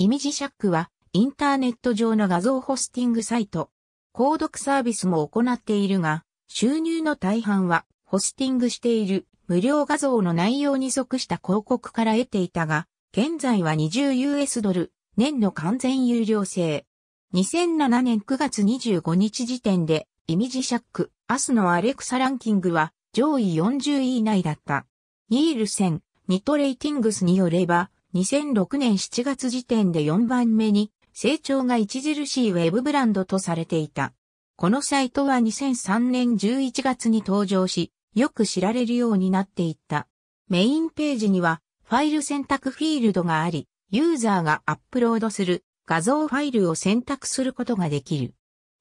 イミジシャックは、インターネット上の画像ホスティングサイト、購読サービスも行っているが、収入の大半は、ホスティングしている無料画像の内容に即した広告から得ていたが、現在は 20US ドル、年の完全有料制。2007年9月25日時点で、イミジシャック、アスのアレクサランキングは上位40位以内だった。ニールセン、ニトレイティングスによれば、2006年7月時点で4番目に成長が著しいウェブブランドとされていた。このサイトは2003年11月に登場し、よく知られるようになっていった。メインページにはファイル選択フィールドがあり、ユーザーがアップロードする画像ファイルを選択することができる。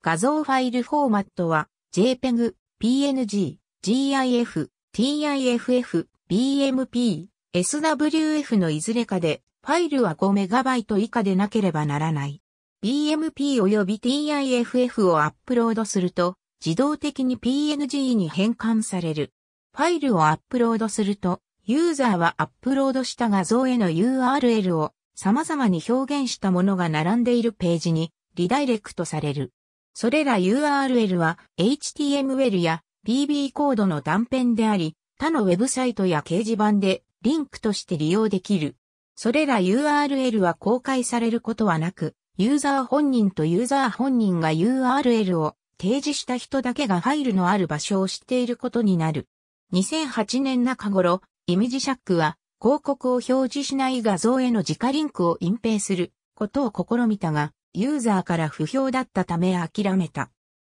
画像ファイルフォーマットは JPEG、PNG、GIF、TIFF、BMP、SWF のいずれかで、ファイルは 5MB 以下でなければならない。BMP 及び TIFF をアップロードすると、自動的に PNG に変換される。ファイルをアップロードすると、ユーザーはアップロードした画像への URL を様々に表現したものが並んでいるページにリダイレクトされる。それら URL は HTML や d b コードの断片であり、他のウェブサイトや掲示板でリンクとして利用できる。それら URL は公開されることはなく、ユーザー本人とユーザー本人が URL を提示した人だけがファイルのある場所を知っていることになる。2008年中頃、イメージシャックは広告を表示しない画像への直リンクを隠蔽することを試みたが、ユーザーから不評だったため諦めた。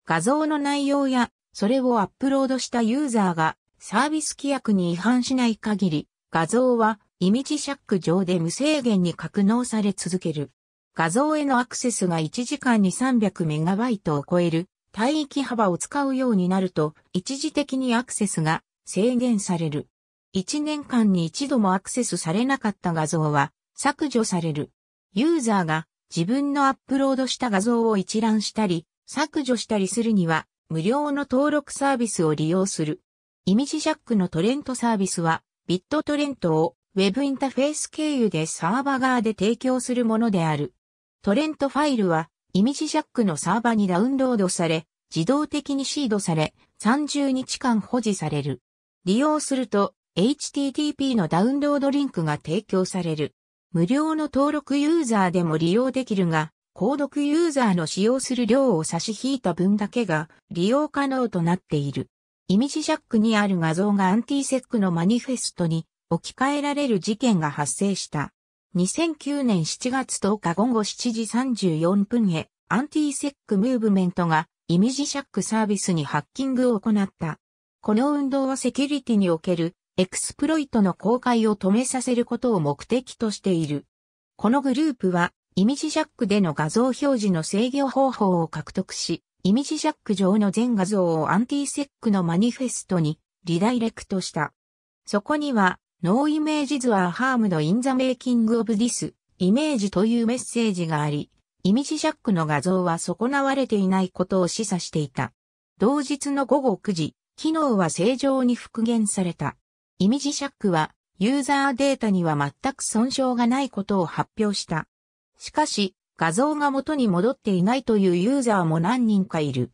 画像の内容や、それをアップロードしたユーザーがサービス規約に違反しない限り、画像はイメージシャック上で無制限に格納され続ける。画像へのアクセスが1時間に3 0 0イトを超える帯域幅を使うようになると一時的にアクセスが制限される。1年間に一度もアクセスされなかった画像は削除される。ユーザーが自分のアップロードした画像を一覧したり削除したりするには無料の登録サービスを利用する。イミジシャックのトレントサービスはビットトレントを Web インターフェース経由でサーバ側で提供するものである。トレントファイルはイミジジャックのサーバにダウンロードされ、自動的にシードされ、30日間保持される。利用すると HTTP のダウンロードリンクが提供される。無料の登録ユーザーでも利用できるが、購読ユーザーの使用する量を差し引いた分だけが利用可能となっている。イミジジャックにある画像がアンティセックのマニフェストに置き換えられる事件が発生した。2009年7月10日午後7時34分へ、アンティセックムーブメントがイミジジャックサービスにハッキングを行った。この運動はセキュリティにおけるエクスプロイトの公開を止めさせることを目的としている。このグループはイミジジャックでの画像表示の制御方法を獲得し、イミジジャック上の全画像をアンティセックのマニフェストにリダイレクトした。そこには、ノーイメージズアーハーム a インザメイキングオブディス、イメージというメッセージがあり、イミジジャックの画像は損なわれていないことを示唆していた。同日の午後9時、機能は正常に復元された。イミジジャックは、ユーザーデータには全く損傷がないことを発表した。しかし、画像が元に戻っていないというユーザーも何人かいる。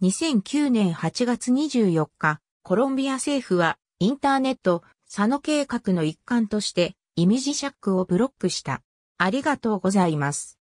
2009年8月24日、コロンビア政府はインターネット、佐野計画の一環として、イミジシャックをブロックした。ありがとうございます。